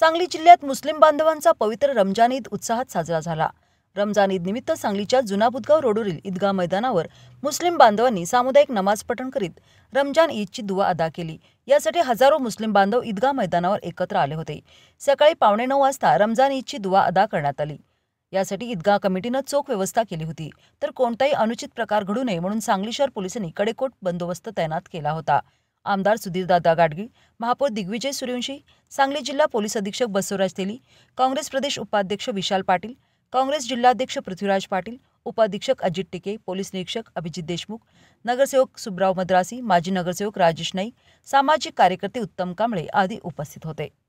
सांगली जिल्ह्यात मुस्लिम बांधवांचा पवित्र रमजान ईद उत्साहात साजरा झाला रमजान ईद निमित्त सांगलीच्या जुना बुदगाव रोडवरील ईदगाह मैदानावर मुस्लिम बांधवांनी सामुदायिक नमाज पठण करीत रमजान ईदची दुवा अदा केली यासाठी हजारो मुस्लिम बांधव ईदगाह मैदानावर एकत्र आले होते सकाळी पावणे नऊ वाजता रमजान ईदची दुवा अदा करण्यात आली यासाठी ईदगाह कमिटीनं चोख व्यवस्था केली होती तर कोणताही अनुचित प्रकार घडू नये म्हणून सांगली शहर पोलिसांनी कडेकोट बंदोबस्त तैनात केला होता आमदार सुधीर दादा गाडगी महापौर दिग्विजय सूर्यवंशी सांगली जिल्हा पोलीस अधीक्षक बसवराज तेली काँग्रेस प्रदेश उपाध्यक्ष विशाल पाटील काँग्रेस जिल्हाध्यक्ष पृथ्वीराज पाटील उपाधीक्षक अजित टिके पोलीस निरीक्षक अभिजित देशमुख नगरसेवक सुब्राव मद्रासी माजी नगरसेवक राजेश नाईक सामाजिक कार्यकर्ते उत्तम कांबळे आदी उपस्थित होते